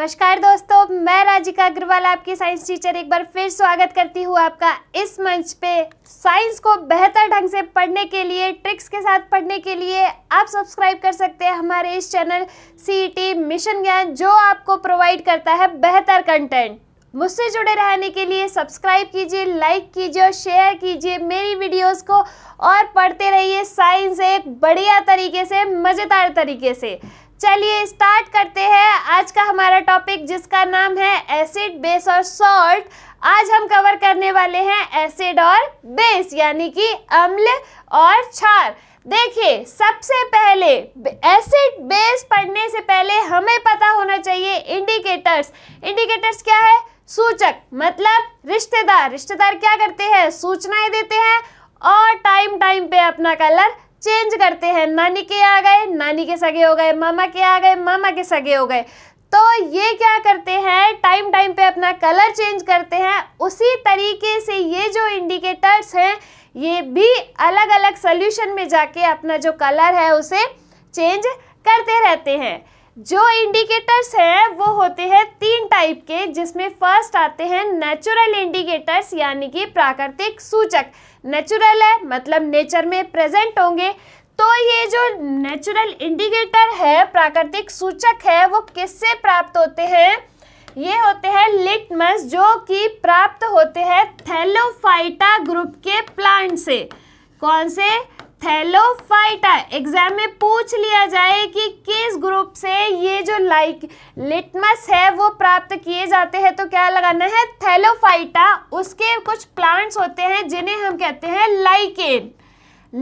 नमस्कार दोस्तों मैं राजिका अग्रवाल आपकी साइंस टीचर एक बार फिर स्वागत करती हूँ आपका इस मंच पे साइंस को बेहतर ढंग से पढ़ने के लिए ट्रिक्स के साथ पढ़ने के लिए आप सब्सक्राइब कर सकते हैं हमारे इस चैनल सी मिशन ज्ञान जो आपको प्रोवाइड करता है बेहतर कंटेंट मुझसे जुड़े रहने के लिए सब्सक्राइब कीजिए लाइक कीजिए और शेयर कीजिए मेरी वीडियोस को और पढ़ते रहिए साइंस एक बढ़िया तरीके से मज़ेदार तरीके से चलिए स्टार्ट करते हैं आज का हमारा टॉपिक जिसका नाम है एसिड बेस और सॉल्ट आज हम कवर करने वाले हैं एसिड और बेस यानी कि अम्ल और क्षार देखिए सबसे पहले एसिड बेस पढ़ने से पहले हमें पता होना चाहिए इंडिकेटर्स इंडिकेटर्स क्या है सूचक मतलब रिश्तेदार रिश्तेदार क्या करते हैं सूचनाएं देते हैं और टाइम टाइम पे अपना कलर चेंज करते हैं नानी के आ गए नानी के सगे हो गए मामा के आ गए मामा के सगे हो गए तो ये क्या करते हैं टाइम टाइम पे अपना कलर चेंज करते हैं उसी तरीके से ये जो इंडिकेटर्स हैं ये भी अलग अलग सॉल्यूशन में जाके अपना जो कलर है उसे चेंज करते रहते हैं जो इंडिकेटर्स हैं वो होते हैं तीन टाइप के जिसमें फर्स्ट आते हैं नेचुरल इंडिकेटर्स यानी कि प्राकृतिक सूचक नेचुरल है मतलब नेचर में प्रेजेंट होंगे तो ये जो नेचुरल इंडिकेटर है प्राकृतिक सूचक है वो किससे प्राप्त होते हैं ये होते हैं लिटमस जो कि प्राप्त होते हैं थैलोफाइटा ग्रुप के प्लांट से कौन से थैलोफाइटा एग्जाम में पूछ लिया जाए कि किस ग्रुप से ये जो लाइक लिटमस है वो प्राप्त किए जाते हैं तो क्या लगाना है थैलोफाइटा उसके कुछ प्लांट्स होते हैं जिन्हें हम कहते हैं लाइकेन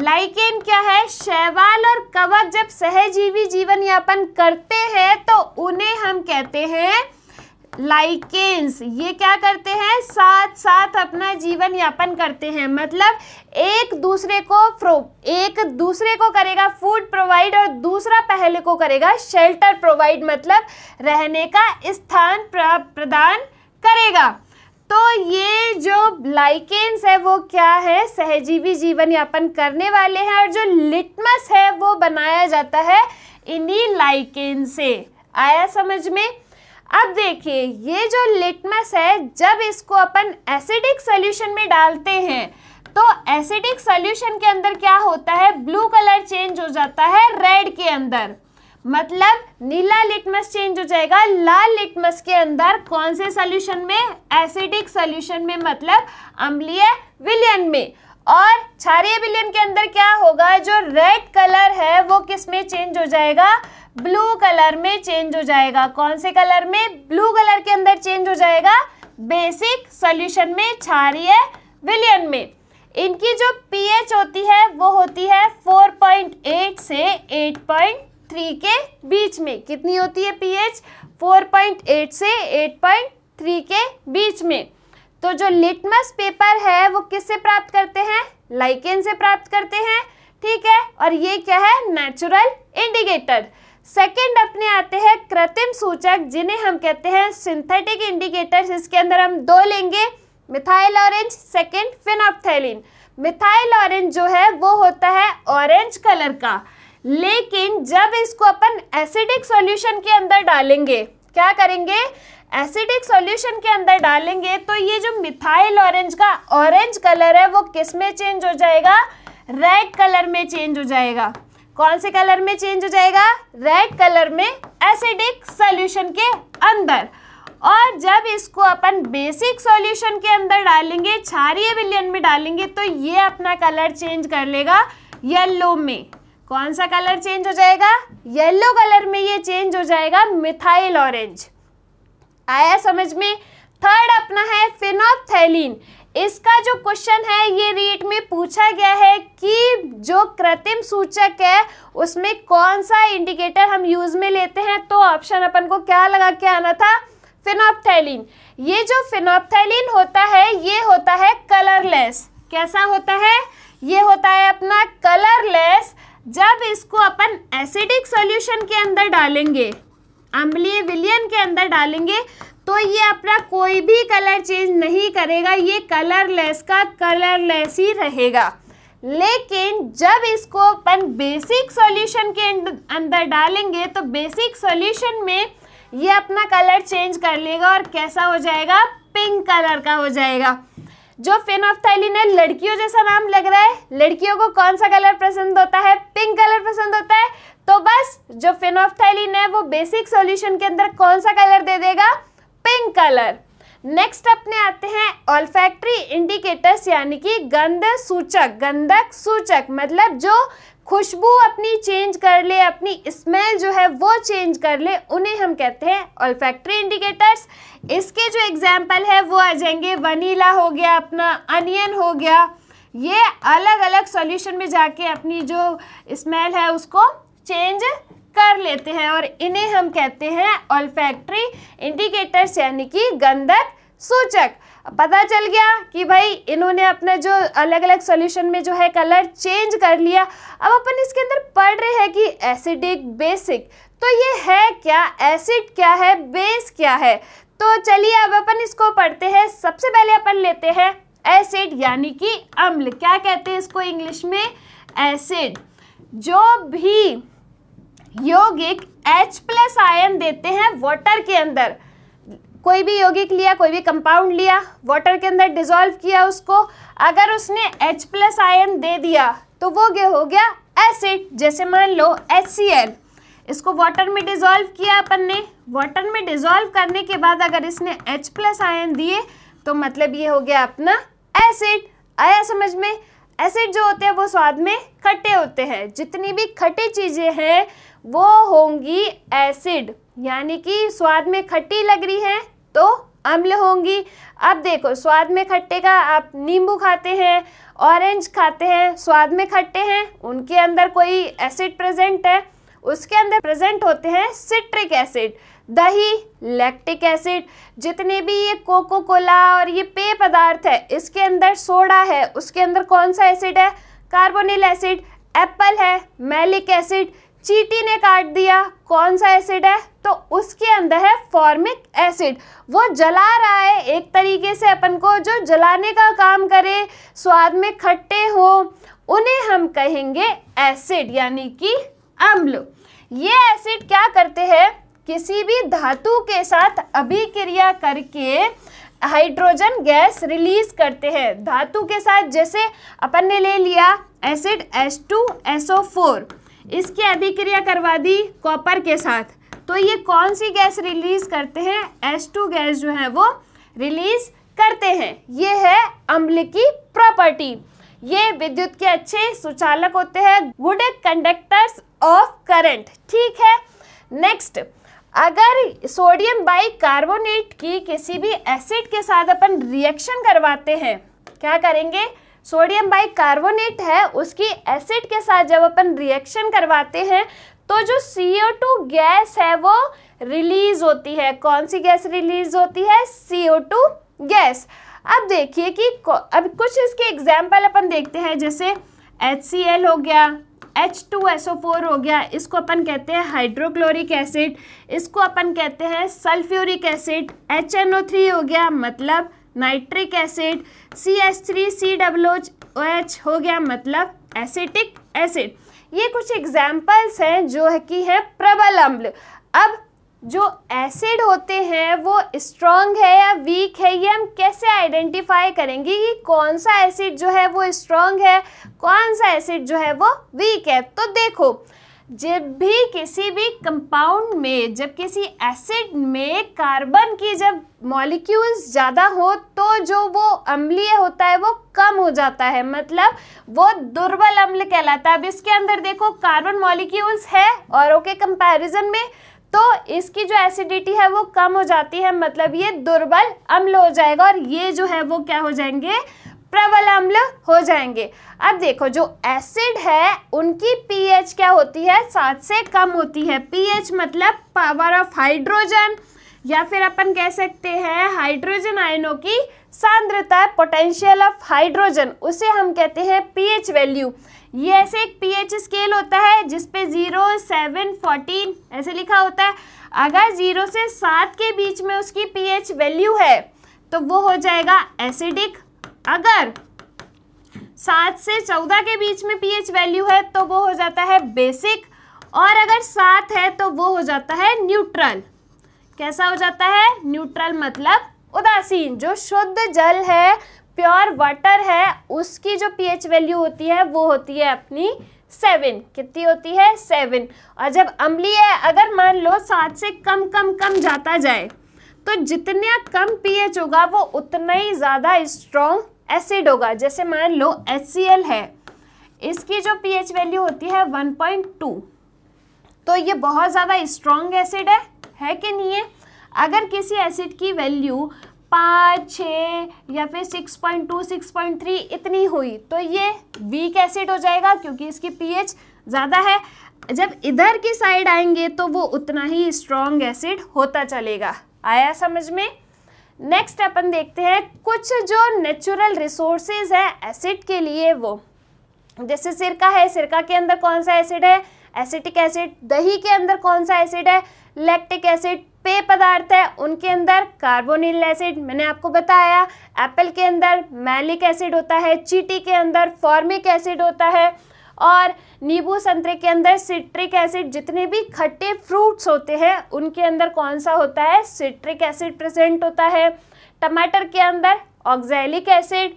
लाइकेन क्या है शैवाल और कवक जब सहजीवी जीवन यापन करते हैं तो उन्हें हम कहते हैं लाइकेंस ये क्या करते हैं साथ साथ अपना जीवन यापन करते हैं मतलब एक दूसरे को प्रो एक दूसरे को करेगा फूड प्रोवाइड और दूसरा पहले को करेगा शेल्टर प्रोवाइड मतलब रहने का स्थान प्रदान करेगा तो ये जो लाइकेंस है वो क्या है सहजीवी जीवन यापन करने वाले हैं और जो लिटमस है वो बनाया जाता है इन्हीं लाइकेन से आया समझ में अब देखिए ये जो लिटमस है जब इसको अपन एसिडिक सोल्यूशन में डालते हैं तो एसिडिक सोल्यूशन के अंदर क्या होता है ब्लू कलर चेंज हो जाता है रेड के अंदर मतलब नीला लिटमस चेंज हो जाएगा लाल लिटमस के अंदर कौन से सोल्यूशन में एसिडिक सोल्यूशन में मतलब अम्लीय विलयन में और क्षारीय विलयन के अंदर क्या होगा जो रेड कलर है वो किस में चेंज हो जाएगा ब्लू कलर में चेंज हो जाएगा कौन से कलर में ब्लू कलर के अंदर चेंज हो जाएगा बेसिक सॉल्यूशन में क्षारीय विलयन में इनकी जो पीएच होती है वो होती है 4.8 से 8.3 के बीच में कितनी होती है पीएच 4.8 से 8.3 के बीच में तो जो लिटमस पेपर है वो किससे प्राप्त करते हैं लाइकेन से प्राप्त करते हैं ठीक है और ये क्या है नेचुरल इंडिकेटर सेकंड अपने आते हैं कृत्रिम सूचक जिन्हें हम कहते हैं सिंथेटिक इंडिकेटर इसके अंदर हम दो लेंगे methyl orange second phenolphthalein methyl orange जो है वो होता है ऑरेंज कलर का लेकिन जब इसको अपन एसिडिक सॉल्यूशन के अंदर डालेंगे क्या करेंगे एसिडिक सॉल्यूशन के अंदर डालेंगे तो ये जो मिथाइल ऑरेंज का ऑरेंज कलर है वो किस में चेंज हो जाएगा रेड कलर में चेंज हो जाएगा कौन से कलर में चेंज हो जाएगा रेड कलर में एसिडिक सॉल्यूशन के अंदर और जब इसको अपन बेसिक सॉल्यूशन के अंदर डालेंगे क्षारीय विलयन में डालेंगे तो ये अपना कलर चेंज कर लेगा येलो में कौन सा कलर चेंज हो जाएगा येलो कलर में ये चेंज हो जाएगा मिथाइल ऑरेंज आया समझ में थर्ड अपना है फिनोपथैलिन इसका जो क्वेश्चन है ये रीट में पूछा गया है कि जो कृत्रिम सूचक है उसमें कौन सा इंडिकेटर हम यूज में लेते हैं तो ऑप्शन अपन को क्या लगा के आना था फिनोपथैलिन ये जो फिनोपथैलिन होता है ये होता है कलरलेस कैसा होता है ये होता है अपना कलरलेस जब इसको अपन एसिडिक सॉल्यूशन के अंदर डालेंगे अम्बलीय विलियन के अंदर डालेंगे तो ये अपना कोई भी कलर चेंज नहीं करेगा ये कलरलेस का कलरलेस ही रहेगा लेकिन जब इसको अपन बेसिक सॉल्यूशन के अंदर डालेंगे तो बेसिक सॉल्यूशन में ये अपना कलर चेंज कर लेगा और कैसा हो जाएगा पिंक कलर का हो जाएगा जो फेनोफ्थाइलिन ने लड़कियों जैसा नाम लग रहा है लड़कियों को कौन सा कलर पसंद होता है पिंक कलर पसंद होता है तो बस जो फेनोफ्थाइलिन है वो बेसिक सॉल्यूशन के अंदर कौन सा कलर दे देगा पिंक कलर नेक्स्ट अपने आते हैं ऑल्फैक्ट्री इंडिकेटर्स यानी कि गंध सूचक गंधक सूचक मतलब जो खुशबू अपनी चेंज कर ले अपनी स्मेल जो है वो चेंज कर ले उन्हें हम कहते हैं ऑल्फैक्ट्री इंडिकेटर्स इसके जो एग्जाम्पल है वो आ जाएंगे वनीला हो गया अपना अनियन हो गया ये अलग अलग सॉल्यूशन में जाके अपनी जो स्मेल है उसको चेंज कर लेते हैं और इन्हें हम कहते हैं ऑलफैक्ट्री इंडिकेटर्स यानी कि गंधक सूचक पता चल गया कि भाई इन्होंने अपना जो अलग अलग सॉल्यूशन में जो है कलर चेंज कर लिया अब अपन इसके अंदर पढ़ रहे हैं कि एसिडिक बेसिक तो ये है क्या एसिड क्या है बेस क्या है तो चलिए अब अपन इसको पढ़ते हैं सबसे पहले अपन लेते हैं एसिड यानी कि अम्ल क्या कहते हैं इसको इंग्लिश में एसिड जो भी यौगिक H प्लस आयन देते हैं वाटर के अंदर कोई भी यौगिक लिया कोई भी कंपाउंड लिया वाटर के अंदर डिजोल्व किया उसको अगर उसने H प्लस आयन दे दिया तो वो क्या हो गया एसिड जैसे मान लो एच सी एल इसको वाटर में डिजोल्व किया अपन ने वाटर में डिजोल्व करने के बाद अगर इसने एच प्लस आयन दिए तो मतलब ये हो गया अपना एसिड आया समझ में एसिड जो होते हैं वो स्वाद में खट्टे होते हैं जितनी भी खट्टी चीज़ें हैं वो होंगी एसिड यानी कि स्वाद में खट्टी लग रही है तो अम्ल होंगी अब देखो स्वाद में खट्टे का आप नींबू खाते हैं ऑरेंज खाते हैं स्वाद में खट्टे हैं उनके अंदर कोई एसिड प्रेजेंट है उसके अंदर प्रेजेंट होते हैं सिट्रिक एसिड दही लैक्टिक एसिड जितने भी ये कोको कोला और ये पेय पदार्थ है इसके अंदर सोडा है उसके अंदर कौन सा एसिड है कार्बोनिल एसिड एप्पल है मेलिक एसिड चीटी ने काट दिया कौन सा एसिड है तो उसके अंदर है फॉर्मिक एसिड वो जला रहा है एक तरीके से अपन को जो जलाने का काम करे स्वाद में खट्टे हो उन्हें हम कहेंगे एसिड यानी कि अम्ल ये एसिड क्या करते हैं किसी भी धातु के साथ अभिक्रिया करके हाइड्रोजन गैस रिलीज करते हैं धातु के साथ जैसे अपन ने ले लिया एसिड H2SO4 इसकी अभिक्रिया करवा दी कॉपर के साथ तो ये कौन सी गैस रिलीज करते हैं H2 गैस जो है वो रिलीज करते हैं ये है अम्ल की प्रॉपर्टी ये विद्युत के अच्छे सुचालक होते हैं गुड कंडक्टर्स ऑफ करंट ठीक है नेक्स्ट अगर सोडियम बाई कार्बोनेट की किसी भी एसिड के साथ अपन रिएक्शन करवाते हैं क्या करेंगे सोडियम बाई कार्बोनेट है उसकी एसिड के साथ जब अपन रिएक्शन करवाते हैं तो जो सी ओ टू गैस है वो रिलीज होती है कौन सी गैस रिलीज होती है सी ओ टू गैस अब देखिए कि अब कुछ इसके एग्जाम्पल अपन देखते हैं जैसे एच सी एल हो गया H two S O four हो गया इसको अपन कहते हैं हाइड्रोक्लोरिक एसिड इसको अपन कहते हैं sulphuric acid H N O three हो गया मतलब nitric acid C three C H हो गया मतलब एसिटिक एसिड ये कुछ एग्जाम्पल्स हैं जो है कि है प्रबल अम्ल अब जो एसिड होते हैं वो स्ट्रॉन्ग है या वीक है ये हम कैसे आइडेंटिफाई करेंगे कि कौन सा एसिड जो है वो स्ट्रॉन्ग है कौन सा एसिड जो है वो वीक है तो देखो जब भी किसी भी कंपाउंड में जब किसी एसिड में कार्बन की जब मॉलिक्यूल्स ज़्यादा हो तो जो वो अम्लीय होता है वो कम हो जाता है मतलब वो दुर्बल अम्ल कहलाता है अब इसके अंदर देखो कार्बन मॉलिक्यूल्स है और ओके कंपैरिजन में तो इसकी जो एसिडिटी है वो कम हो जाती है मतलब ये दुर्बल अम्ल हो जाएगा और ये जो है वो क्या हो जाएंगे प्रबल अम्ल हो जाएंगे अब देखो जो एसिड है उनकी पीएच क्या होती है सात से कम होती है पीएच मतलब पावर ऑफ हाइड्रोजन या फिर अपन कह सकते हैं हाइड्रोजन आयनों की सांद्रता पोटेंशियल ऑफ हाइड्रोजन उसे हम कहते हैं पीएच वैल्यू ये ऐसे एक पीएच स्केल होता है जिसपे ज़ीरो सेवन फोर्टीन ऐसे लिखा होता है अगर ज़ीरो से सात के बीच में उसकी पीएच वैल्यू है तो वो हो जाएगा एसिडिक अगर सात से चौदह के बीच में पीएच वैल्यू है तो वो हो जाता है बेसिक और अगर सात है तो वो हो जाता है न्यूट्रल कैसा हो जाता है न्यूट्रल मतलब उदासीन जो शुद्ध जल है प्योर वाटर है उसकी जो पीएच वैल्यू होती है वो होती है अपनी सेवन कितनी होती है सेवन और जब अम्लीय अगर मान लो सात से कम कम कम जाता जाए तो जितना कम पीएच होगा वो उतना ही ज़्यादा स्ट्रॉन्ग एसिड होगा जैसे मान लो एच है इसकी जो पीएच वैल्यू होती है 1.2 तो ये बहुत ज़्यादा स्ट्रॉन्ग एसिड है है कि नहीं है अगर किसी एसिड की वैल्यू पाँच छः या फिर six point two six point three इतनी हुई तो ये वीक एसिड हो जाएगा क्योंकि इसकी पीएच ज़्यादा है जब इधर की साइड आएंगे तो वो उतना ही स्ट्रॉन्ग एसिड होता चलेगा आया समझ में नेक्स्ट अपन देखते हैं कुछ जो नेचुरल रिसोर्सेज है एसिड के लिए वो जैसे सिरका है सिरका के अंदर कौन सा एसिड है एसिटिक एसिड दही के अंदर कौन सा एसिड है लैक्टिक एसिड पेय पदार्थ है उनके अंदर कार्बोनिल एसिड मैंने आपको बताया एप्पल के अंदर मैलिक एसिड होता है चीटी के अंदर फॉर्मिक एसिड होता है और नींबू संतरे के अंदर सिट्रिक एसिड जितने भी खट्टे फ्रूट्स होते हैं उनके अंदर कौन सा होता है सिट्रिक एसिड प्रेजेंट होता है टमाटर के अंदर ऑक्जैलिक एसिड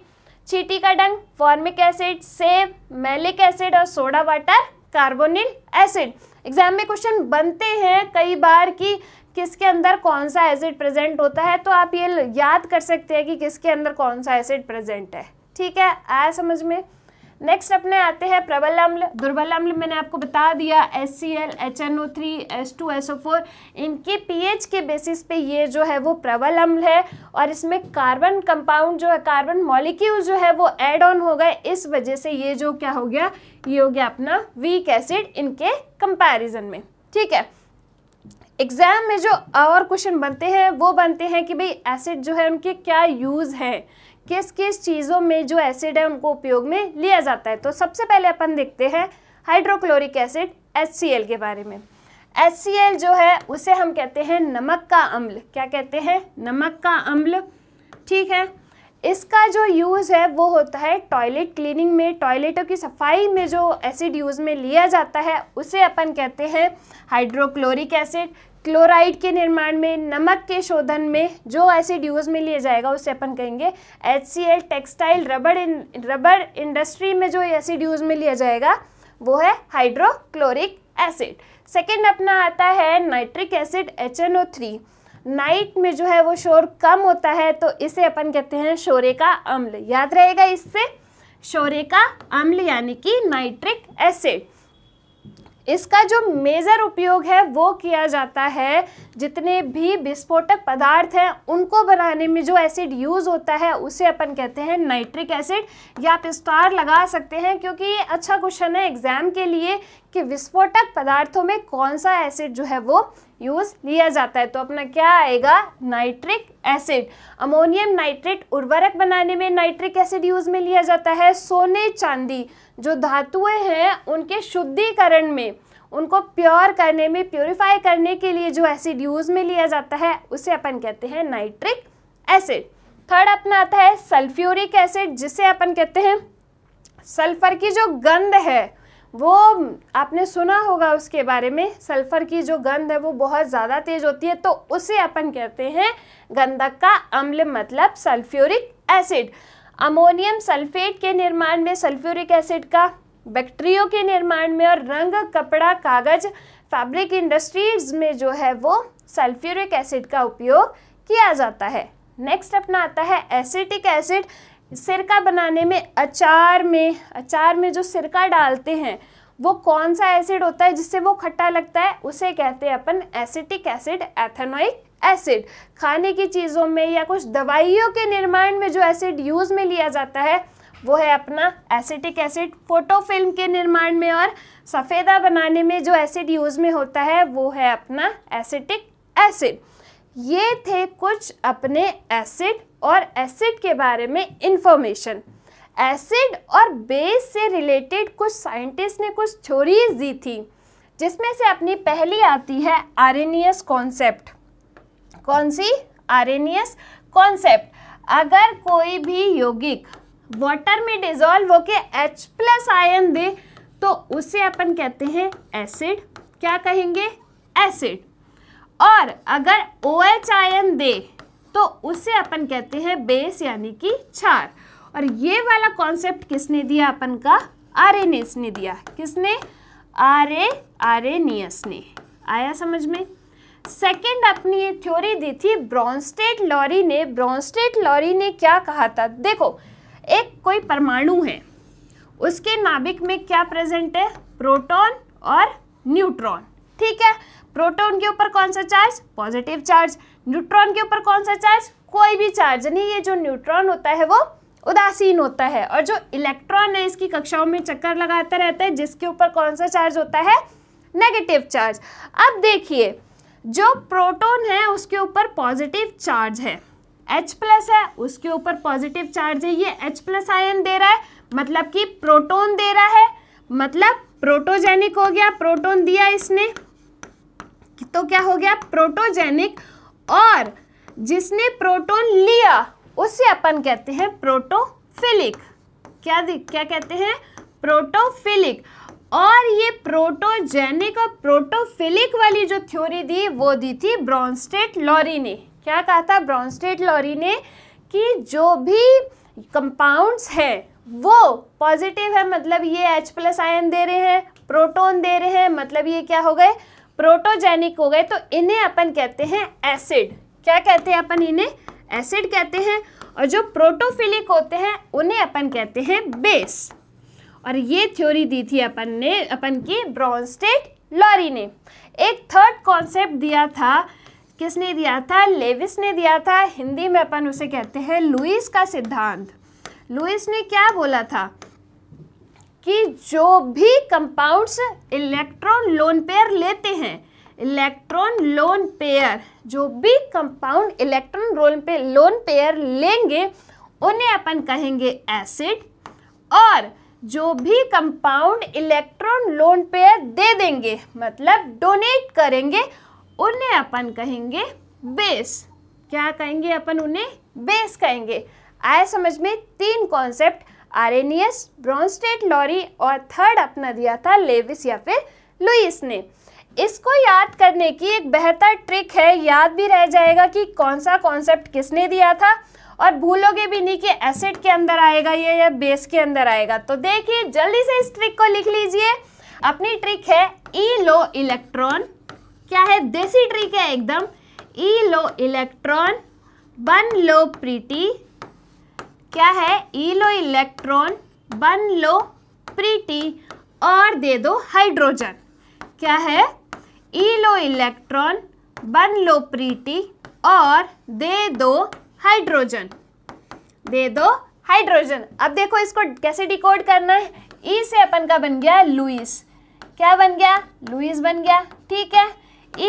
चीटी का डंग फॉर्मिक एसिड सेब मैलिक एसिड और soda water carbonyl acid exam में क्वेश्चन बनते हैं कई बार कि किसके अंदर कौन सा एसिड प्रेजेंट होता है तो आप ये याद कर सकते हैं कि किसके अंदर कौन सा एसिड प्रेजेंट है ठीक है आया समझ में नेक्स्ट अपने आते हैं प्रबल अम्ल दुर्बल अम्ल मैंने आपको बता दिया S C L H N O three S two S O four इनके एच के बेसिस पे ये जो है वो प्रबल अम्ल है और इसमें कार्बन कंपाउंड जो है कार्बन मॉलिक्यूल जो है वो एड ऑन हो गए इस वजह से ये जो क्या हो गया ये हो गया अपना वीक एसिड इनके कंपैरिजन में ठीक है एग्ज़ाम में जो और क्वेश्चन बनते हैं वो बनते हैं कि भाई एसिड जो है उनके क्या यूज़ हैं किस किस चीज़ों में जो एसिड है उनको उपयोग में लिया जाता है तो सबसे पहले अपन देखते हैं हाइड्रोक्लोरिक एसिड एच के बारे में एच जो है उसे हम कहते हैं नमक का अम्ल क्या कहते हैं नमक का अम्ल ठीक है इसका जो यूज़ है वो होता है टॉयलेट क्लीनिंग में टॉयलेटों की सफाई में जो एसिड यूज़ में लिया जाता है उसे अपन कहते हैं हाइड्रोक्लोरिक एसिड क्लोराइड के निर्माण में नमक के शोधन में जो एसिड यूज में लिया जाएगा उसे अपन कहेंगे एच टेक्सटाइल रबड़ रबड़ इंडस्ट्री में जो एसिड यूज में लिया जाएगा वो है हाइड्रोक्लोरिक एसिड सेकेंड अपना आता है नाइट्रिक एसिड एच नाइट में जो है वो शोर कम होता है तो इसे अपन कहते हैं शोरे का अम्ल याद रहेगा इससे शोरे का अम्ल यानी कि नाइट्रिक एसिड इसका जो मेजर उपयोग है वो किया जाता है जितने भी विस्फोटक पदार्थ हैं उनको बनाने में जो एसिड यूज़ होता है उसे अपन कहते हैं नाइट्रिक एसिड या आप स्टार लगा सकते हैं क्योंकि ये अच्छा क्वेश्चन है एग्जाम के लिए कि विस्फोटक पदार्थों में कौन सा एसिड जो है वो यूज़ लिया जाता है तो अपना क्या आएगा नाइट्रिक एसिड अमोनियम नाइट्रेट उर्वरक बनाने में नाइट्रिक एसिड यूज़ में लिया जाता है सोने चांदी जो धातुएं हैं उनके शुद्धिकरण में उनको प्योर करने में प्योरीफाई करने के लिए जो एसिड यूज़ में लिया जाता है उसे अपन कहते हैं नाइट्रिक एसिड थर्ड अपना आता है सल्फ्यूरिक एसिड जिसे अपन कहते हैं सल्फर की जो गंध है वो आपने सुना होगा उसके बारे में सल्फ़र की जो गंध है वो बहुत ज़्यादा तेज़ होती है तो उसे अपन कहते हैं गंधक का अम्ल मतलब सल्फ्यूरिक एसिड अमोनियम सल्फेट के निर्माण में सल्फ्यूरिक एसिड का बैक्टीरियो के निर्माण में और रंग कपड़ा कागज़ फैब्रिक इंडस्ट्रीज में जो है वो सल्फ्यूरिक एसिड का उपयोग किया जाता है नेक्स्ट अपना आता है एसिटिक एसिड सिरका बनाने में अचार में अचार में जो सिरका डालते हैं वो कौन सा एसिड होता है जिससे वो खट्टा लगता है उसे कहते हैं अपन एसिटिक एसिड एथेनोइक एसिड खाने की चीज़ों में या कुछ दवाइयों के निर्माण में जो एसिड यूज़ में लिया जाता है वो है अपना एसिटिक एसिड फोटोफिल्म के निर्माण में और सफ़ेदा बनाने में जो एसिड यूज़ में होता है वो है अपना एसिटिक एसिड ये थे कुछ अपने एसिड और एसिड के बारे में इंफॉर्मेशन एसिड और बेस से रिलेटेड कुछ साइंटिस्ट ने कुछ थ्योरीज दी थी जिसमें से अपनी पहली आती है आरेनियस कॉन्सेप्ट कौन सी आरेनियस कॉन्सेप्ट अगर कोई भी यौगिक वाटर में डिजोल्व होके एच प्लस आयन दे तो उसे अपन कहते हैं एसिड क्या कहेंगे एसिड और अगर ओ एच आई एन दे तो उसे अपन कहते हैं बेस यानी कि क्षार और ये वाला कॉन्सेप्ट किसने दिया अपन का आर एन एस ने दिया किसने R A R N S ने आया समझ में सेकेंड अपनी ये थ्योरी दी थी ब्रॉन्स्टेट लॉरी ने ब्रॉन्स्टेट लॉरी ने क्या कहा था देखो एक कोई परमाणु है उसके नाभिक में क्या प्रेजेंट है प्रोटॉन और न्यूट्रॉन ठीक है प्रोटॉन के ऊपर कौन सा चार्ज पॉजिटिव चार्ज न्यूट्रॉन के ऊपर कौन सा चार्ज कोई भी चार्ज नहीं ये जो न्यूट्रॉन होता है वो उदासीन होता है और जो इलेक्ट्रॉन है इसकी कक्षाओं में चक्कर लगाता रहता है जिसके ऊपर कौन सा चार्ज होता है नेगेटिव चार्ज अब देखिए जो प्रोटोन है उसके ऊपर पॉजिटिव चार्ज है एच प्लस है उसके ऊपर पॉजिटिव चार्ज है ये एच प्लस आयन दे रहा है मतलब कि प्रोटोन दे रहा है मतलब प्रोटोजेनिक हो गया प्रोटोन दिया इसने तो क्या हो गया प्रोटोजेनिक और जिसने प्रोटोन लिया उसे अपन कहते हैं प्रोटोफिलिक क्या क्या कहते हैं प्रोटोफिलिक और ये प्रोटोजेनिक और प्रोटोफिलिक वाली जो थ्योरी दी वो दी थी ब्रॉन्स्टेट लॉरी ने क्या कहा था ब्रॉन्स्टेट लॉरी ने कि जो भी कंपाउंड्स हैं वो पॉजिटिव है मतलब ये H प्लस आयन दे रहे हैं प्रोटोन दे रहे हैं मतलब ये क्या हो गए प्रोटोजेनिक हो गए तो इन्हें अपन कहते हैं एसिड क्या कहते हैं अपन इन्हें एसिड कहते हैं और जो प्रोटोफिलिक होते हैं उन्हें अपन कहते हैं बेस और ये थ्योरी दी थी अपन ने अपन की ब्रॉन्स्टेट लॉरी ने एक थर्ड कॉन्सेप्ट दिया था किसने दिया था लेविस ने दिया था हिंदी में अपन उसे कहते हैं लुइस का सिद्धांत लुइस ने क्या बोला था कि जो भी कंपाउंड्स इलेक्ट्रॉन लोन पेयर लेते हैं इलेक्ट्रॉन लोन पेयर जो भी कंपाउंड इलेक्ट्रॉन लोन पे लोन पेयर लेंगे उन्हें अपन कहेंगे एसिड और जो भी कंपाउंड इलेक्ट्रॉन लोन पेयर दे देंगे मतलब डोनेट करेंगे उन्हें अपन कहेंगे बेस क्या कहेंगे अपन उन्हें बेस कहेंगे आए समझ में तीन कॉन्सेप्ट आरेनियस ब्रॉन्स्टेट लॉरी और थर्ड अपना दिया था लेविस या फिर लुइस ने इसको याद करने की एक बेहतर ट्रिक है याद भी रह जाएगा कि कौन सा कॉन्सेप्ट किसने दिया था और भूलोगे भी नहीं कि एसिड के अंदर आएगा ये या बेस के अंदर आएगा तो देखिए जल्दी से इस ट्रिक को लिख लीजिए अपनी ट्रिक है ई लो इलेक्ट्रॉन क्या है देसी ट्रिक है एकदम ई लो इलेक्ट्रॉन वन लो प्रीटी क्या है ई लो इलेक्ट्रॉन बन लो प्रीटी और दे दो हाइड्रोजन क्या है ई लो इलेक्ट्रॉन बन लो प्रीटी और दे दो हाइड्रोजन दे दो हाइड्रोजन अब देखो इसको कैसे डिकोड करना है ई से अपन का बन गया लुइस क्या बन गया लुइस बन गया ठीक है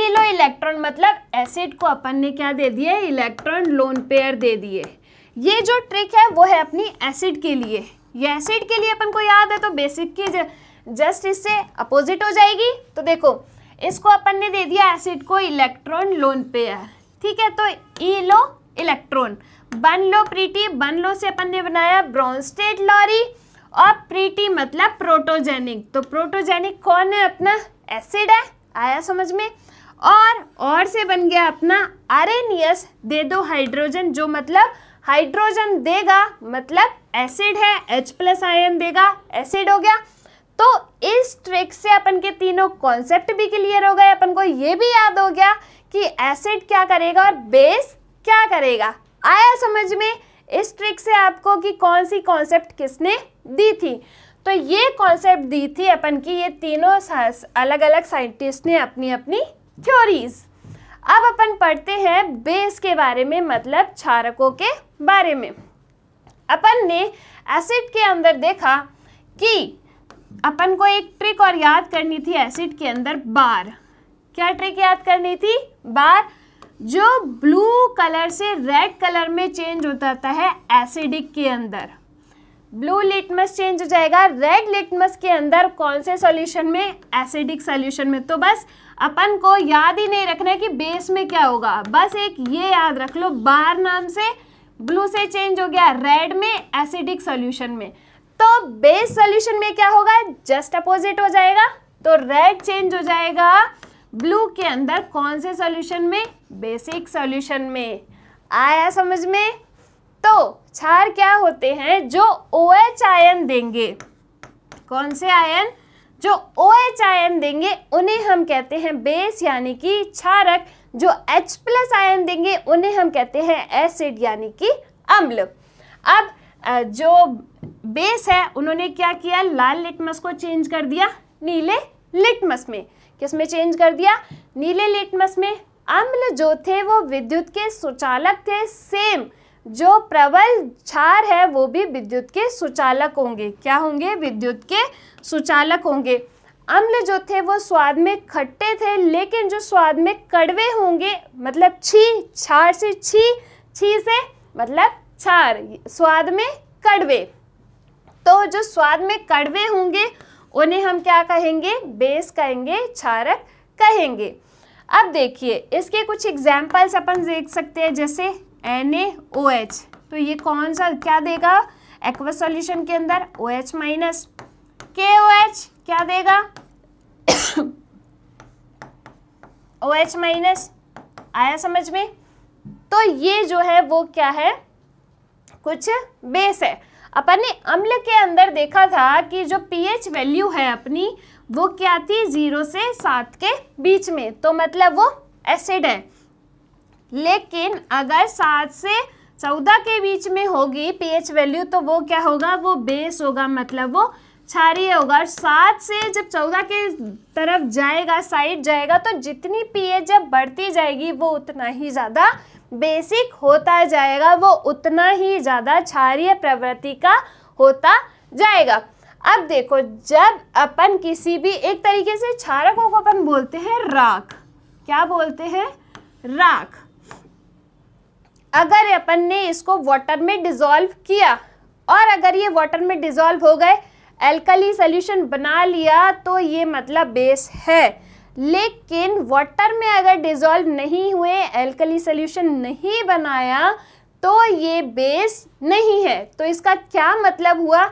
ई लो इलेक्ट्रॉन मतलब एसिड को अपन ने क्या दे दिए इलेक्ट्रॉन लोन पेयर दे दिए ये जो ट्रिक है वो है अपनी एसिड के लिए ये एसिड के लिए अपन को याद है तो बेसिक की जस्ट इससे अपोजिट हो जाएगी तो देखो इसको अपन ने दे दिया एसिड को इलेक्ट्रॉन लोन पेयर ठीक है तो ई e लो इलेक्ट्रॉन बन लो प्रीटी बन लो से अपन ने बनाया ब्रॉन्स्टेड लॉरी और प्रीटी मतलब प्रोटोजेनिक तो प्रोटोजेनिक कौन है अपना एसिड है आया समझ में और और से बन गया अपना आर दे दो हाइड्रोजन जो मतलब हाइड्रोजन देगा मतलब एसिड है H प्लस आयन देगा एसिड हो गया तो इस ट्रिक से अपन के तीनों कॉन्सेप्ट भी क्लियर हो गए अपन को ये भी याद हो गया कि एसिड क्या करेगा और बेस क्या करेगा आया समझ में इस ट्रिक से आपको कि कौन सी कॉन्सेप्ट किसने दी थी तो ये कॉन्सेप्ट दी थी अपन की ये तीनों अलग अलग साइंटिस्ट ने अपनी अपनी थ्योरीज़ अब अपन पढ़ते हैं बेस के बारे में मतलब क्षारकों के बारे में अपन ने एसिड के अंदर देखा कि अपन को एक ट्रिक और याद करनी थी एसिड के अंदर बार क्या ट्रिक याद करनी थी बार जो ब्लू कलर से रेड कलर में चेंज हो जाता है एसिडिक के अंदर ब्लू लिटमस चेंज हो जाएगा रेड लिटमस के अंदर कौन से सॉल्यूशन में एसिडिक सॉल्यूशन में तो बस अपन को याद ही नहीं रखना कि बेस में क्या होगा बस एक ये याद रख लो बार नाम से ब्लू से चेंज हो गया रेड में एसिडिक सॉल्यूशन में तो बेस सॉल्यूशन में क्या होगा जस्ट अपोजिट हो जाएगा तो रेड चेंज हो जाएगा ब्लू के अंदर कौन से सॉल्यूशन में बेसिक सॉल्यूशन में आया समझ में तो क्षार क्या होते हैं जो ओ OH आयन देंगे कौन से आयन जो ओ OH आयन देंगे उन्हें हम कहते हैं बेस यानी कि क्षारक जो H प्लस आयन देंगे उन्हें हम कहते हैं एसिड यानी कि अम्ल अब जो बेस है उन्होंने क्या किया लाल लिटमस को चेंज कर दिया नीले लिटमस में किस में चेंज कर दिया नीले लिटमस में अम्ल जो थे वो विद्युत के सुचालक थे सेम जो प्रबल क्षार है वो भी विद्युत के सुचालक होंगे क्या होंगे विद्युत के सुचालक होंगे अम्ल जो थे वो स्वाद में खट्टे थे लेकिन जो स्वाद में कड़वे होंगे मतलब छी छार से छी छी से मतलब छार स्वाद में कड़वे तो जो स्वाद में कड़वे होंगे उन्हें हम क्या कहेंगे बेस कहेंगे क्षारक कहेंगे अब देखिए इसके कुछ एग्जाम्पल्स अपन देख सकते हैं जैसे एन OH. ओ एच तो ये कौन सा क्या देगा एक्वा सॉल्यूशन के अंदर ओ एच माइनस के ओ एच क्या देगा ओ एच माइनस आया समझ में तो ये जो है वो क्या है कुछ बेस है अपन ने अम्ल के अंदर देखा था कि जो पीएच वैल्यू है अपनी वो क्या थी जीरो से सात के बीच में तो मतलब वो एसिड है लेकिन अगर सात से चौदह के बीच में होगी पीएच वैल्यू तो वो क्या होगा वो बेस होगा मतलब वो छारी होगा और सात से जब चौदह के तरफ जाएगा साइड जाएगा तो जितनी पीएच जब बढ़ती जाएगी वो उतना ही ज़्यादा बेसिक होता जाएगा वो उतना ही ज़्यादा क्षारिय प्रवृत्ति का होता जाएगा अब देखो जब अपन किसी भी एक तरीके से क्षारकों को अपन बोलते हैं राख क्या बोलते हैं राख अगर अपन ने इसको वाटर में डिजोल्व किया और अगर ये वाटर में डिजोल्व हो गए एल्कली सोल्यूशन बना लिया तो ये मतलब बेस है लेकिन वाटर में अगर डिजोल्व नहीं हुए एल्कली सोल्यूशन नहीं बनाया तो ये बेस नहीं है तो इसका क्या मतलब हुआ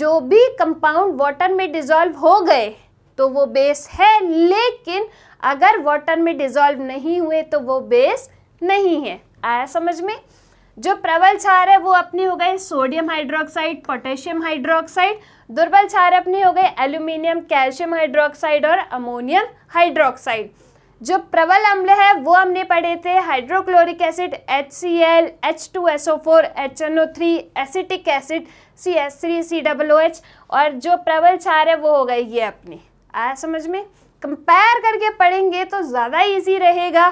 जो भी कंपाउंड वाटर में डिजोल्व हो गए तो वो बेस है लेकिन अगर वाटर में डिजोल्व नहीं हुए तो वो बेस नहीं है आया समझ में जो प्रबल क्षार है वो अपने हो गए सोडियम हाइड्रोक्साइड पोटेशियम हाइड्रोक्साइड दुर्बल क्षार अपने हो गए एल्यूमिनियम कैल्शियम हाइड्रोक्साइड और अमोनियम हाइड्रोक्साइड जो प्रबल अम्ल है वो हमने पढ़े थे hydrochloric acid H C L H two S O four H N O three acetic acid C S three C double H और जो प्रबल क्षार है वो हो गई ये अपनी आया समझ में कंपेयर करके पढ़ेंगे तो ज़्यादा इजी रहेगा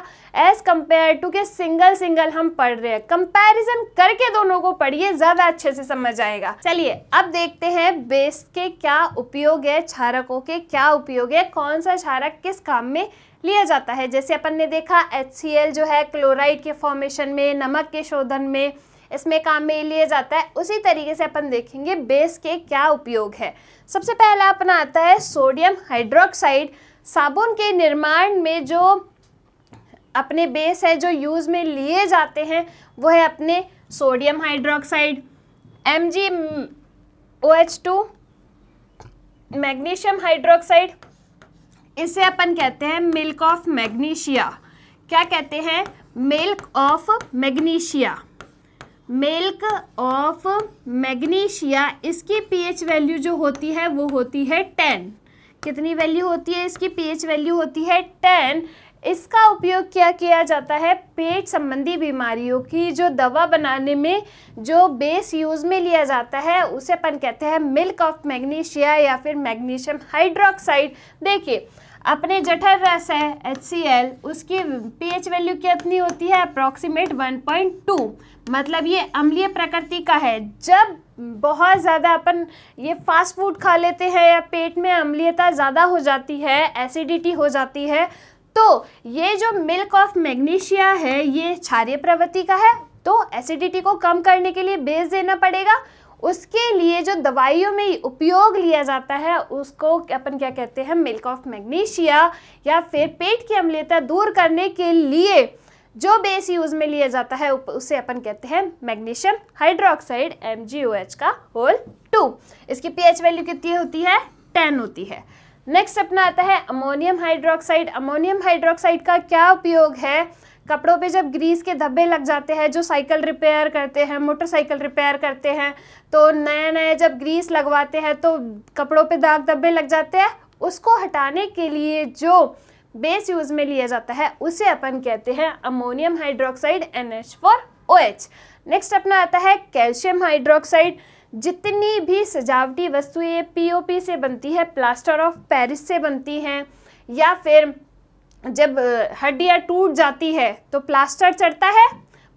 एज़ कंपेयर टू के सिंगल सिंगल हम पढ़ रहे हैं कंपैरिजन करके दोनों को पढ़िए ज़्यादा अच्छे से समझ आएगा चलिए अब देखते हैं बेस के क्या उपयोग है क्षारकों के क्या उपयोग है कौन सा क्षारक किस काम में लिया जाता है जैसे अपन ने देखा एच जो है क्लोराइड के फॉर्मेशन में नमक के शोधन में इसमें काम में लिए जाता है उसी तरीके से अपन देखेंगे बेस के क्या उपयोग है सबसे पहला अपना आता है सोडियम हाइड्रोक्साइड साबुन के निर्माण में जो अपने बेस है जो यूज़ में लिए जाते हैं वो है अपने sodium hydroxide M G O H two magnesium hydroxide इसे अपन कहते हैं मिल्क ऑफ मैग्नीशिया क्या कहते हैं milk of magnesia milk of magnesia इसकी पीएच वैल्यू जो होती है वो होती है टेन कितनी वैल्यू होती है इसकी पीएच वैल्यू होती है टेन इसका उपयोग क्या किया जाता है पेट संबंधी बीमारियों की जो दवा बनाने में जो बेस यूज़ में लिया जाता है उसे अपन कहते हैं मिल्क ऑफ मैग्नीशिया या फिर मैग्नीशियम हाइड्रोक्साइड देखिए अपने जठर रस है HCl उसकी पीएच वैल्यू कितनी होती है अप्रॉक्सीमेट 1.2 मतलब ये अम्लीय प्रकृति का है जब बहुत ज़्यादा अपन ये फास्ट फूड खा लेते हैं या पेट में अम्लीयता ज़्यादा हो जाती है एसिडिटी हो जाती है तो ये जो मिल्क ऑफ मैग्नीशिया है ये क्षार्य प्रवृत्ति का है तो एसिडिटी को कम करने के लिए बेस देना पड़ेगा उसके लिए जो दवाइयों में उपयोग लिया जाता है उसको अपन क्या कहते हैं मिल्क ऑफ मैग्नीशिया या फिर पेट की अम्लीयता दूर करने के लिए जो बेस यूज में लिया जाता है उसे अपन कहते हैं मैग्नीशियम हाइड्रोक्साइड एम का होल टू इसकी पीएच वैल्यू कितनी होती है टेन होती है नेक्स्ट अपना आता है अमोनियम हाइड्रोक्साइड अमोनियम हाइड्रोक्साइड का क्या उपयोग है कपड़ों पे जब ग्रीस के धब्बे लग जाते हैं जो साइकिल रिपेयर करते हैं मोटरसाइकिल रिपेयर करते हैं तो नए नए जब ग्रीस लगवाते हैं तो कपड़ों पे दाग धब्बे लग जाते हैं उसको हटाने के लिए जो बेस यूज़ में लिया जाता है उसे अपन कहते हैं ammonium hydroxide N H four O H next अपना आता है कैल्शियम हाइड्रोक्साइड जितनी भी सजावटी वस्तुएं पीओपी से बनती है प्लास्टर ऑफ पेरिस से बनती हैं या फिर जब हड्डियाँ टूट जाती है तो प्लास्टर चढ़ता है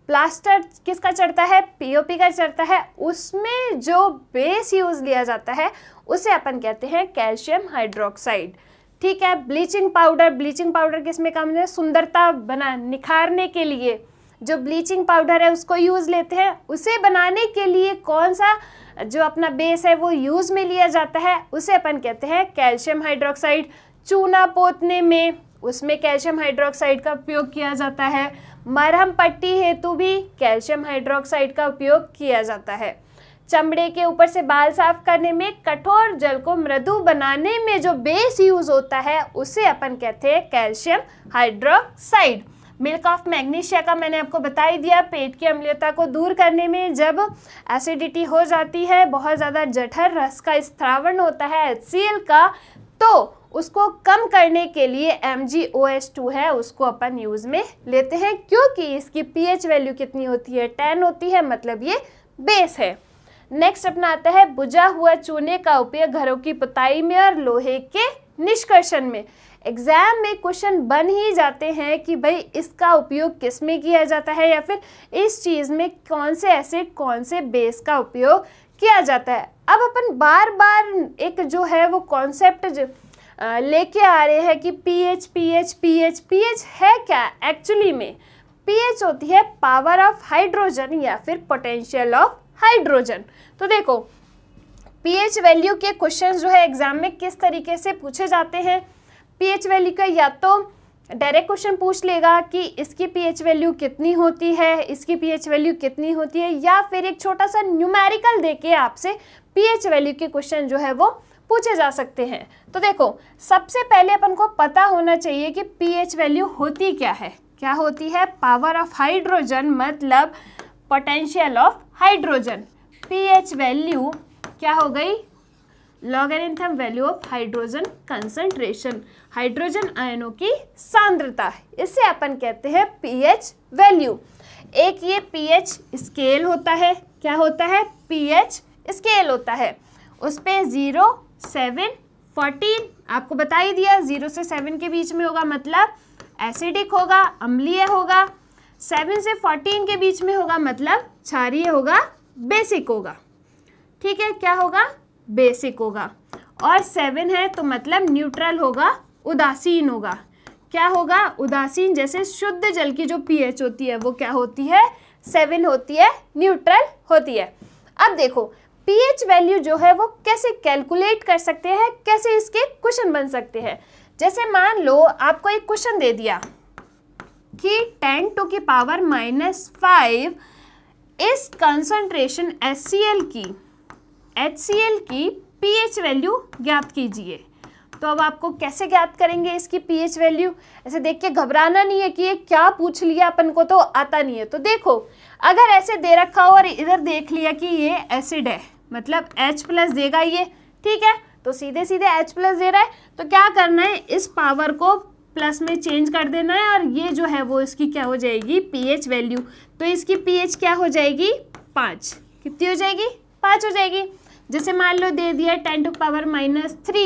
प्लास्टर किसका चढ़ता है पीओपी का चढ़ता है उसमें जो बेस यूज़ लिया जाता है उसे अपन कहते हैं कैल्शियम हाइड्रोक्साइड ठीक है ब्लीचिंग पाउडर ब्लीचिंग पाउडर किस में काम है सुंदरता बना निखारने के लिए जो ब्लीचिंग पाउडर है उसको यूज़ लेते हैं उसे बनाने के लिए कौन सा जो अपना बेस है वो यूज़ में लिया जाता है उसे अपन कहते हैं कैल्शियम हाइड्रोक्साइड चूना पोतने में उसमें कैल्शियम हाइड्रोक्साइड का उपयोग किया जाता है मरहम पट्टी हेतु भी कैल्शियम हाइड्रोक्साइड का उपयोग किया जाता है चमड़े के ऊपर से बाल साफ करने में कठोर जल को मृदु बनाने में जो बेस यूज होता है उसे अपन कहते हैं calcium hydroxide milk of magnesia का मैंने आपको बता ही दिया पेट की अम्लीयता को दूर करने में जब एसिडिटी हो जाती है बहुत ज़्यादा जठर रस का स्त्रावण होता है एच का तो उसको कम करने के लिए टू है उसको अपन यूज़ में लेते हैं क्योंकि इसकी एच वैल्यू कितनी होती है 10 होती है मतलब ये बेस है नेक्स्ट अपना आता है बुझा हुआ चूने का उपयोग घरों की पुताई में और लोहे के निष्कर्षण में एग्ज़ाम में क्वेश्चन बन ही जाते हैं कि भाई इसका उपयोग किस में किया जाता है या फिर इस चीज़ में कौन से ऐसे कौन से बेस का उपयोग किया जाता है अब अपन बार बार एक जो है वो कॉन्सेप्ट लेके आ रहे हैं कि पीएच पीएच पीएच पीएच है क्या एक्चुअली में पीएच होती है पावर ऑफ हाइड्रोजन या फिर पोटेंशियल ऑफ हाइड्रोजन तो देखो पीएच वैल्यू के क्वेश्चन जो है एग्जाम में किस तरीके से पूछे जाते हैं पीएच वैल्यू का या तो डायरेक्ट क्वेश्चन पूछ लेगा कि इसकी पीएच वैल्यू कितनी होती है इसकी पीएच वैल्यू कितनी होती है या फिर एक छोटा सा न्यूमेरिकल देके आपसे पीएच वैल्यू के क्वेश्चन जो है वो पूछे जा सकते हैं तो देखो सबसे पहले अपन को पता होना चाहिए कि पीएच वैल्यू होती क्या है क्या होती है पावर ऑफ हाइड्रोजन मतलब potential of hydrogen P value क्या हो गई logarithm value of hydrogen concentration hydrogen आयनों की सांद्रता इसे अपन कहते हैं पीएच वैल्यू एक ये पीएच स्केल होता है क्या होता है पीएच स्केल होता है उस पर ज़ीरो सेवन फोर्टीन आपको बता ही दिया ज़ीरो से सेवन के बीच में होगा मतलब एसिडिक होगा अम्लीय होगा सेवन से फोर्टीन के बीच में होगा मतलब क्षारीय होगा बेसिक होगा ठीक है क्या होगा बेसिक होगा और सेवन है तो मतलब न्यूट्रल होगा उदासीन होगा क्या होगा उदासीन जैसे शुद्ध जल की जो पीएच होती है वो क्या होती है सेवन होती है न्यूट्रल होती है अब देखो पीएच वैल्यू जो है वो कैसे कैलकुलेट कर सकते हैं कैसे इसके क्वेश्चन बन सकते हैं जैसे मान लो आपको एक क्वेश्चन दे दिया कि टेन टू की पावर माइनस फाइव इस कंसंट्रेशन एच की एच की पीएच वैल्यू ज्ञात कीजिए तो अब आपको कैसे ज्ञात करेंगे इसकी पीएच वैल्यू ऐसे देख के घबराना नहीं है कि ये क्या पूछ लिया अपन को तो आता नहीं है तो देखो अगर ऐसे दे रखा हो और इधर देख लिया कि ये एसिड है मतलब एच प्लस देगा ये ठीक है तो सीधे सीधे एच प्लस दे रहा है तो क्या करना है इस पावर को प्लस में चेंज कर देना है और ये जो है वो इसकी क्या हो जाएगी पीएच वैल्यू तो इसकी पीएच क्या हो जाएगी पाँच कितनी हो जाएगी पाँच हो जाएगी जैसे मान लो दे दिया ten two power minus three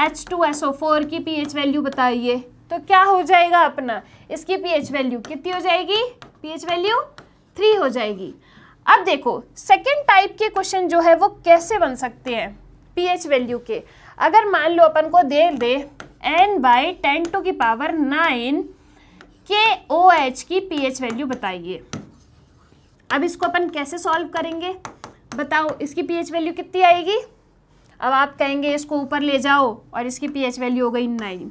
H two S O four की पी एच वैल्यू बताइए तो क्या हो जाएगा अपना इसकी पी एच वैल्यू कितनी हो जाएगी पी एच वैल्यू थ्री हो जाएगी अब देखो सेकेंड टाइप के क्वेश्चन जो है वो कैसे बन सकते हैं पी एच वैल्यू के अगर मान लो अपन को दे दे एन बाई टेन टू की पावर नाइन के ओ एच की पी एच वैल्यू बताइए अब इसको अपन कैसे सॉल्व करेंगे बताओ इसकी पी एच वैल्यू कितनी आएगी अब आप कहेंगे इसको ऊपर ले जाओ और इसकी पीएच वैल्यू हो गई नाइन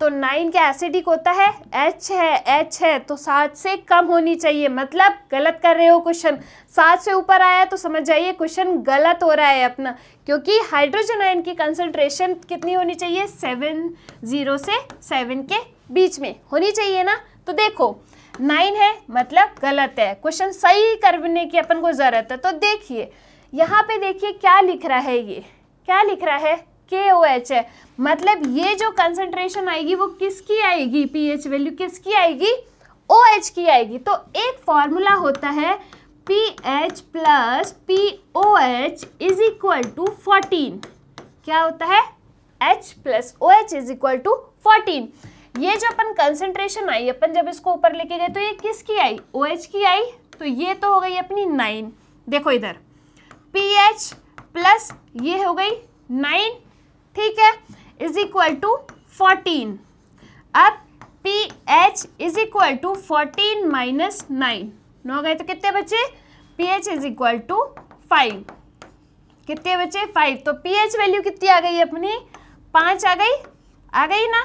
तो नाइन क्या एसिडिक होता है एच है एच है तो सात से कम होनी चाहिए मतलब गलत कर रहे हो क्वेश्चन सात से ऊपर आया तो समझ जाइए क्वेश्चन गलत हो रहा है अपना क्योंकि हाइड्रोजन आयन की कंसंट्रेशन कितनी होनी चाहिए सेवन जीरो से सेवन के बीच में होनी चाहिए ना तो देखो नाइन है मतलब गलत है क्वेश्चन सही करने की अपन को ज़रूरत है तो देखिए यहाँ पे देखिए क्या लिख रहा है ये क्या लिख रहा है के ओ एच है मतलब ये जो कंसेंट्रेशन आएगी वो किसकी आएगी पी एच वैल्यू किसकी आएगी ओ एच की आएगी तो एक फॉर्मूला होता है P H plus P O H is equal to fourteen क्या होता है H plus O H is equal to fourteen ये जो अपन कंसेंट्रेशन आई अपन जब इसको ऊपर लेके गए तो ये किसकी आई ओ एच की आई तो ये तो हो गई अपनी नाइन देखो इधर पी एच प्लस ये हो गई नाइन ठीक है इज इक्वल टू फोर्टीन अब P H is equal to fourteen minus nine नौ गए तो कितने बचे P H is equal to five कितने बचे फाइव तो पी एच वैल्यू कितनी आ गई अपनी पाँच आ गई आ गई ना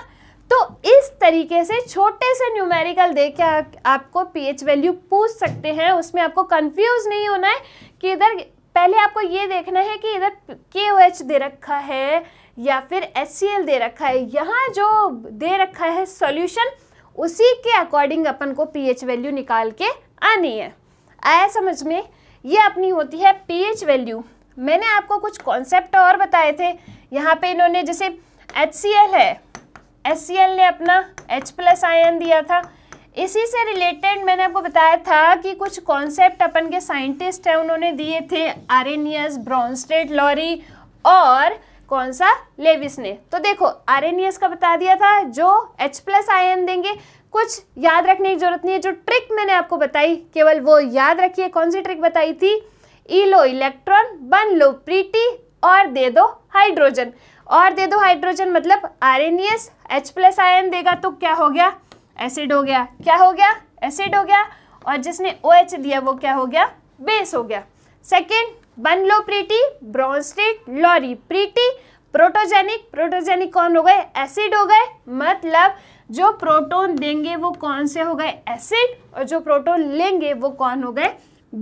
तो इस तरीके से छोटे से न्यूमेरिकल दे के आपको पी एच वैल्यू पूछ सकते हैं उसमें आपको कंफ्यूज नहीं होना है कि इधर पहले आपको ये देखना है कि इधर के ओ एच दे रखा है या फिर एच सी एल दे रखा है यहाँ जो दे रखा है सॉल्यूशन उसी के अकॉर्डिंग अपन को पी एच वैल्यू निकाल के आनी है आया समझ में ये अपनी होती है पी एच वैल्यू मैंने आपको कुछ कॉन्सेप्ट और बताए थे यहाँ पे इन्होंने जैसे एच सी एल है एच सी एल ने अपना एच प्लस आयन दिया था इसी से रिलेटेड मैंने आपको बताया था कि कुछ कॉन्सेप्ट अपन के साइंटिस्ट हैं उन्होंने दिए थे आरेनियस ब्रॉन्स्टेड लॉरी और कौन सा लेविस ने तो देखो आरेनियस का बता दिया था जो H प्लस आयन देंगे कुछ याद रखने की जरूरत नहीं है जो ट्रिक मैंने आपको बताई केवल वो याद रखिए कौन सी ट्रिक बताई थी ई लो इलेक्ट्रॉन बन लो प्रीटी और दे दो हाइड्रोजन और दे दो हाइड्रोजन मतलब R N S H plus ion देगा तो क्या हो गया एसिड हो गया क्या हो गया एसिड हो गया और जिसने ओ OH दिया वो क्या हो गया बेस हो गया सेकेंड बन लो pretty Bronsted Lowry pretty protogenic protogenic कौन हो गए एसिड हो गए मतलब जो प्रोटोन देंगे वो कौन से हो गए एसिड और जो प्रोटोन लेंगे वो कौन हो गए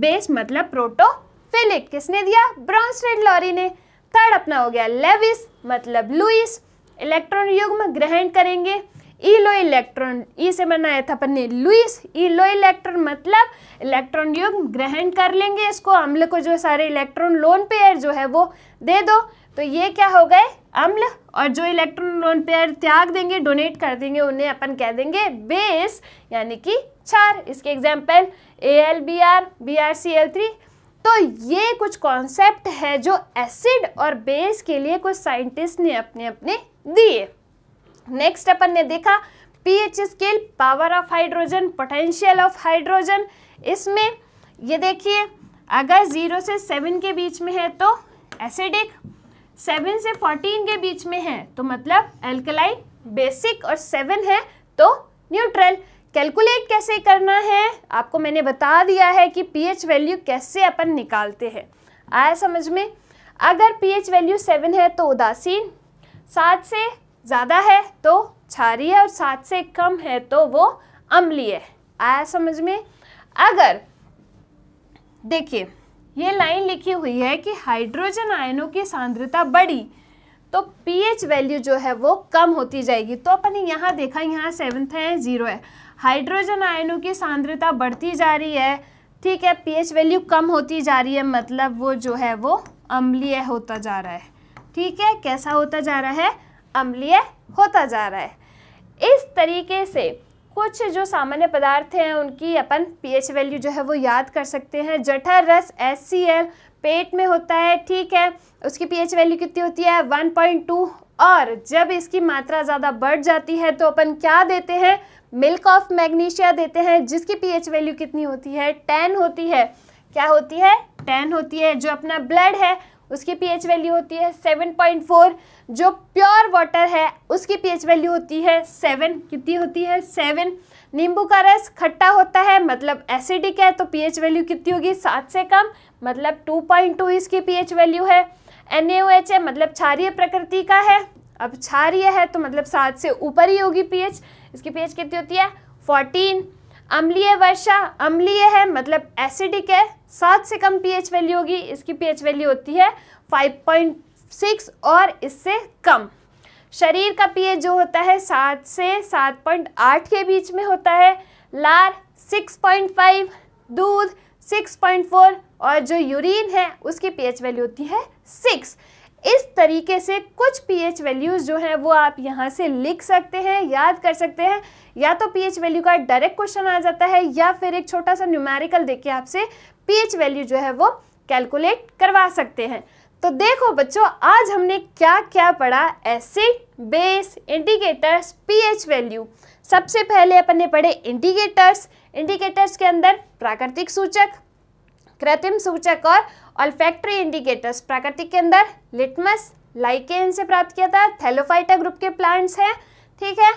बेस मतलब प्रोटोफिलिक किसने दिया ब्रॉन्स्टेड लॉरी ने थर्ड अपना हो गया लेविस मतलब लुइस इलेक्ट्रॉन युग्म ग्रहण करेंगे लो इलेक्ट्रॉन ई से बनाया था अपन ने लुइस ईलो इलेक्ट्रॉन मतलब इलेक्ट्रॉन युग ग्रहण कर लेंगे इसको अम्ल को जो सारे इलेक्ट्रॉन लोन पेयर जो है वो दे दो तो ये क्या हो गए अम्ल और जो इलेक्ट्रॉन लोन पेयर त्याग देंगे डोनेट कर देंगे उन्हें अपन कह देंगे बेस यानी कि चार इसके example A L B R B R C L three तो ये कुछ कॉन्सेप्ट है जो एसिड और बेस के लिए कुछ साइंटिस्ट ने अपने अपने दिए नेक्स्ट अपन ने देखा pH scale power of hydrogen potential of hydrogen इसमें ये देखिए अगर ज़ीरो से सेवन के बीच में है तो एसिडिक सेवन से फोर्टीन के बीच में है तो मतलब एल्कलाइन बेसिक और सेवन है तो न्यूट्रल कैलकुलेट कैसे करना है आपको मैंने बता दिया है कि पीएच वैल्यू कैसे अपन निकालते हैं आया समझ में अगर पीएच वैल्यू सेवन है तो उदासीन सात से ज़्यादा है तो क्षारीय और सात से कम है तो वो अम्लीय है आया समझ में अगर देखिए ये लाइन लिखी हुई है कि हाइड्रोजन आयनों की सांद्रता बढ़ी तो पीएच वैल्यू जो है वो कम होती जाएगी तो अपन यहाँ देखा यहाँ सेवन्थ है ज़ीरो है हाइड्रोजन आयनों की सांद्रता बढ़ती जा रही है ठीक है पीएच वैल्यू कम होती जा रही है मतलब वो जो है वो अम्लीय होता जा रहा है ठीक है कैसा होता जा रहा है अम्लीय होता जा रहा है इस तरीके से कुछ जो सामान्य पदार्थ हैं उनकी अपन पीएच वैल्यू जो है वो याद कर सकते हैं जठर रस एस पेट में होता है ठीक है उसकी पीएच वैल्यू कितनी होती है 1.2 और जब इसकी मात्रा ज़्यादा बढ़ जाती है तो अपन क्या देते हैं मिल्क ऑफ मैग्नीशिया देते हैं जिसकी पीएच वैल्यू कितनी होती है टेन होती है क्या होती है टेन होती है जो अपना ब्लड है उसकी एच वैल्यू होती है सेवन पॉइंट फोर जो प्योर वाटर है उसकी पीएच वैल्यू होती है सेवन कितनी होती है सेवन नींबू का रस खट्टा होता है मतलब एसिडिक है तो पीएच वैल्यू कितनी होगी सात से कम मतलब टू पॉइंट टू इसकी पीएच वैल्यू है एन है मतलब क्षारीय प्रकृति का है अब क्षारीय है तो मतलब सात से ऊपर ही होगी पीएच इसकी पीएच कितनी होती है फोर्टीन अम्लीय वर्षा अम्लीय है मतलब एसिडिक है सात से कम पीएच वैल्यू होगी इसकी पीएच वैल्यू होती है फाइव पॉइंट सिक्स और इससे कम शरीर का पीएच जो होता है सात से सात पॉइंट आठ के बीच में होता है लार सिक्स पॉइंट फाइव दूध सिक्स पॉइंट फोर और जो यूरिन है उसकी पीएच वैल्यू होती है सिक्स इस तरीके से कुछ पीएच वैल्यूज़ जो हैं वो आप यहाँ से लिख सकते हैं याद कर सकते हैं या तो पीएच वैल्यू का डायरेक्ट क्वेश्चन आ जाता है या फिर एक छोटा सा न्यूमेरिकल देके आपसे पीएच वैल्यू जो है वो कैलकुलेट करवा सकते हैं तो देखो बच्चों आज हमने क्या क्या पढ़ा acid base indicators pH value सबसे पहले अपन ने पढ़े इंडिकेटर्स इंडिकेटर्स के अंदर प्राकृतिक सूचक कृत्रिम सूचक और ऑल्फैक्ट्री इंडिकेटर्स प्राकृतिक के अंदर लिटमस लाइकेन से प्राप्त किया था थैलोफाइटा ग्रुप के प्लांट्स हैं ठीक है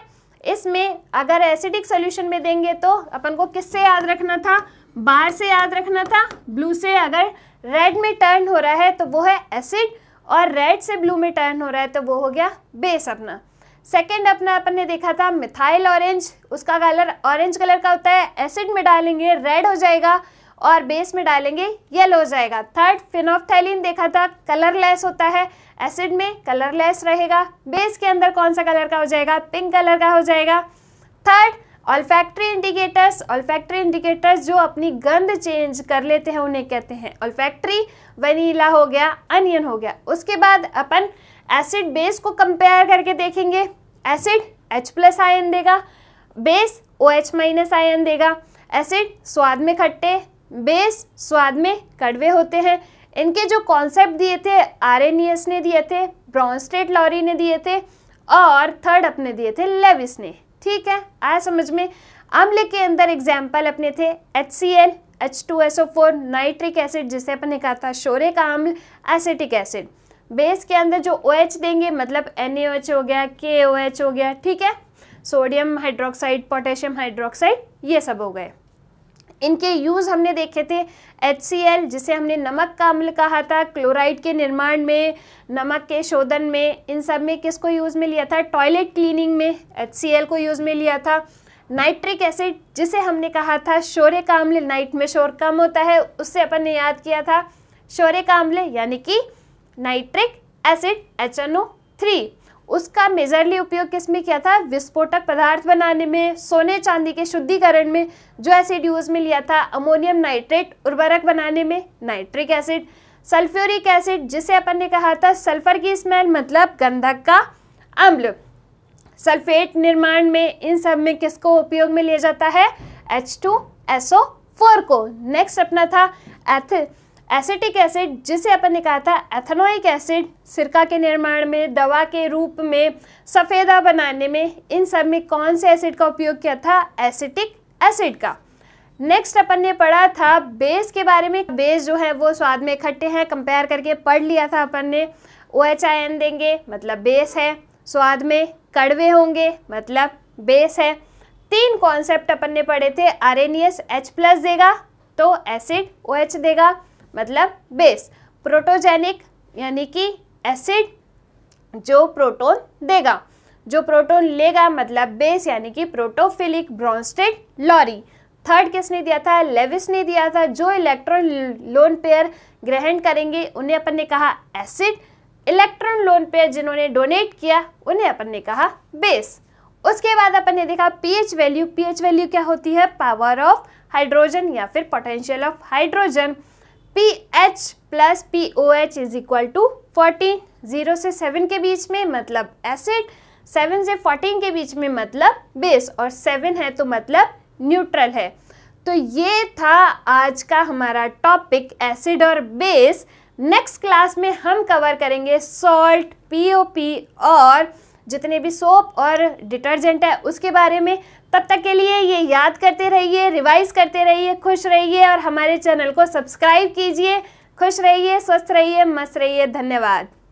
इसमें अगर एसिडिक सोल्यूशन में देंगे तो अपन को किससे याद रखना था बाहर से याद रखना था ब्लू से अगर रेड में टर्न हो रहा है तो वो है एसिड और रेड से ब्लू में टर्न हो रहा है तो वो हो गया बेस अपना सेकेंड अपना अपन ने देखा था मिथाइल ऑरेंज उसका कलर ऑरेंज कलर का होता है एसिड में डालेंगे रेड हो जाएगा और बेस में डालेंगे येलो हो जाएगा थर्ड फिनोफ्थैलिन देखा था कलरलेस होता है एसिड में कलरलेस रहेगा बेस के अंदर कौन सा कलर का हो जाएगा पिंक कलर का हो जाएगा third olfactory indicators olfactory indicators जो अपनी गंध चेंज कर लेते हैं उन्हें कहते हैं ऑल्फैक्ट्री वनीला हो गया अनियन हो गया उसके बाद अपन एसिड बेस को कंपेयर करके देखेंगे एसिड H प्लस आयन देगा base O H minus ion देगा एसिड स्वाद में खट्टे बेस स्वाद में कड़वे होते हैं इनके जो कॉन्सेप्ट दिए थे आर e ने दिए थे ब्रॉन्स्टेट लॉरी ने दिए थे और थर्ड अपने दिए थे लेविस ने ठीक है आया समझ में अम्ल के अंदर एग्जाम्पल अपने थे H C L H two S O four nitric acid जिसे अपने कहा था शोरे का अम्ल एसिटिक एसिड बेस के अंदर जो ओ OH एच देंगे मतलब एन ए एच हो गया के ओ OH एच हो गया ठीक है सोडियम हाइड्रोक्साइड पोटेशियम हाइड्रोक्साइड ये सब हो गए इनके यूज़ हमने देखे थे एच जिसे हमने नमक का अम्ल कहा था क्लोराइड के निर्माण में नमक के शोधन में इन सब में किसको यूज़ में लिया था टॉयलेट क्लीनिंग में एच को यूज़ में लिया था नाइट्रिक एसिड जिसे हमने कहा था शोर्य का अम्ल नाइट में शोर कम होता है उससे अपन ने याद किया था शोर्य का अम्ल यानी कि nitric acid H N O three उसका मेजरली उपयोग किस में किया था विस्फोटक पदार्थ बनाने में सोने चांदी के शुद्धिकरण में जो एसिड यूज में लिया था अमोनियम नाइट्रेट उर्वरक बनाने में नाइट्रिक एसिड सल्फ्यूरिक एसिड जिसे अपन ने कहा था सल्फर की स्मेल मतलब गंधक का अम्ल सल्फेट निर्माण में इन सब में किसको उपयोग में लिया जाता है एच टू एसओ फोर को नेक्स्ट अपना था एथ एसिटिक एसिड जिसे अपन ने कहा था एथनोइक एसिड सिरका के निर्माण में दवा के रूप में सफ़ेदा बनाने में इन सब में कौन से एसिड का उपयोग किया था एसिटिक एसिड का नेक्स्ट अपन ने पढ़ा था बेस के बारे में बेस जो है वो स्वाद में इकट्ठे हैं कंपेयर करके पढ़ लिया था अपन ने ओ एच आई एन देंगे मतलब बेस है स्वाद में कड़वे होंगे मतलब बेस है तीन कॉन्सेप्ट अपन ने पढ़े थे R N S H plus देगा तो एसिड ओ OH एच देगा मतलब बेस प्रोटोजेनिक यानी कि एसिड जो प्रोटोन देगा जो प्रोटोन लेगा मतलब बेस यानी कि प्रोटोफिलिक ब्रॉन्स्टेड लॉरी थर्ड किसने दिया था लेविस ने दिया था जो इलेक्ट्रॉन लोन पेयर ग्रहण करेंगे उन्हें अपन ने कहा एसिड इलेक्ट्रॉन लोन पेयर जिन्होंने डोनेट किया उन्हें अपन ने कहा बेस उसके बाद अपन ने देखा पीएच वैल्यू पीएच वैल्यू क्या होती है पावर ऑफ हाइड्रोजन या फिर potential of hydrogen P H plus P O H is equal to fourteen zero से सेवन के बीच में मतलब एसिड सेवन से फोर्टीन के बीच में मतलब बेस और सेवन है तो मतलब न्यूट्रल है तो ये था आज का हमारा टॉपिक एसिड और बेस नेक्स्ट क्लास में हम कवर करेंगे सॉल्ट पी ओ पी और जितने भी सोप और डिटर्जेंट है उसके बारे में तब तक के लिए ये याद करते रहिए रिवाइज करते रहिए खुश रहिए और हमारे चैनल को सब्सक्राइब कीजिए खुश रहिए स्वस्थ रहिए मस्त रहिए धन्यवाद